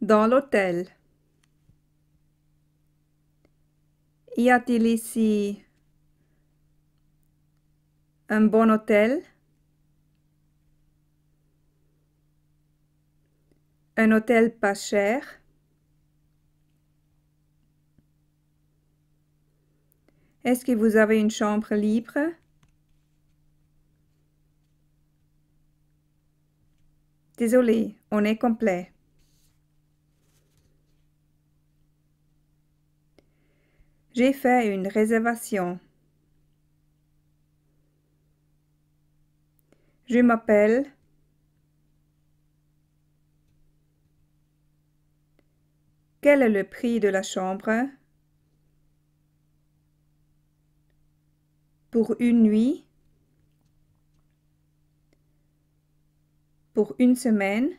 dans l'hôtel. Y a-t-il ici un bon hôtel? Un hôtel pas cher? Est-ce que vous avez une chambre libre? Désolé, on est complet. J'ai fait une réservation. Je m'appelle Quel est le prix de la chambre Pour une nuit Pour une semaine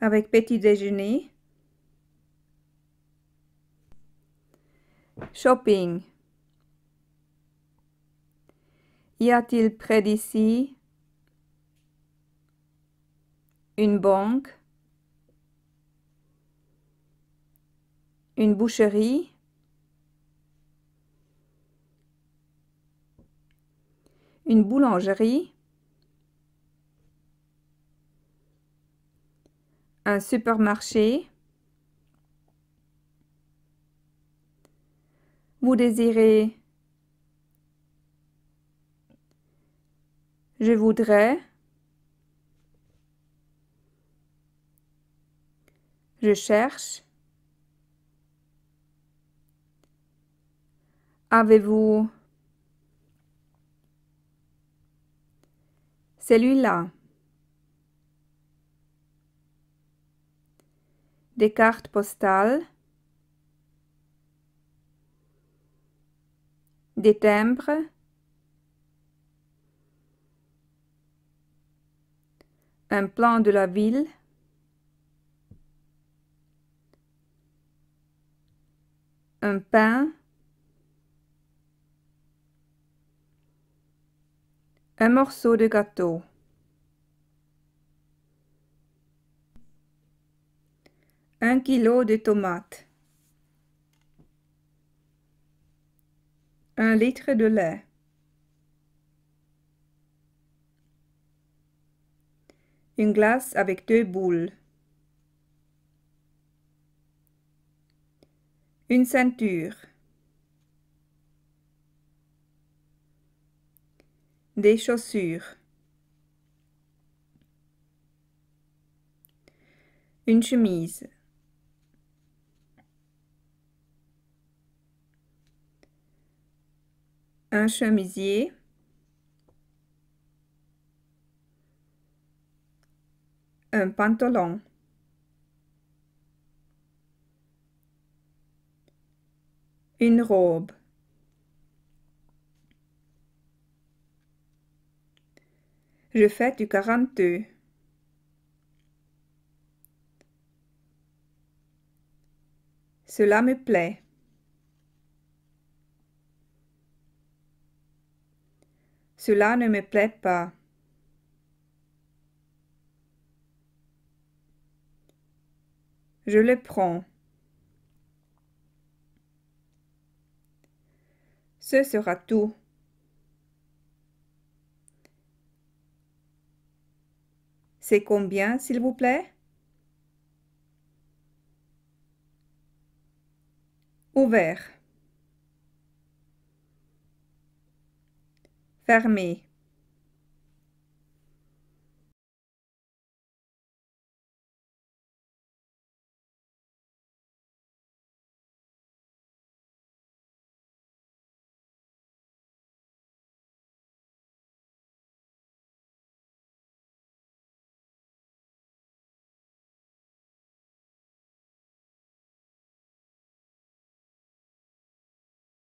Avec petit déjeuner Shopping. Y a-t-il près d'ici une banque, une boucherie, une boulangerie, un supermarché, vous désirez. Je voudrais. Je cherche. Avez-vous celui-là des cartes postales des timbres, un plan de la ville, un pain, un morceau de gâteau. Un kilo de tomates. un litre de lait. Une glace avec deux boules. Une ceinture. Des chaussures. Une chemise. un chemisier, un pantalon, une robe, Je fais du 42. Cela me plaît. Cela ne me plaît pas. Je le prends. Ce sera tout. C'est combien, s'il vous plaît Ouvert. fermé.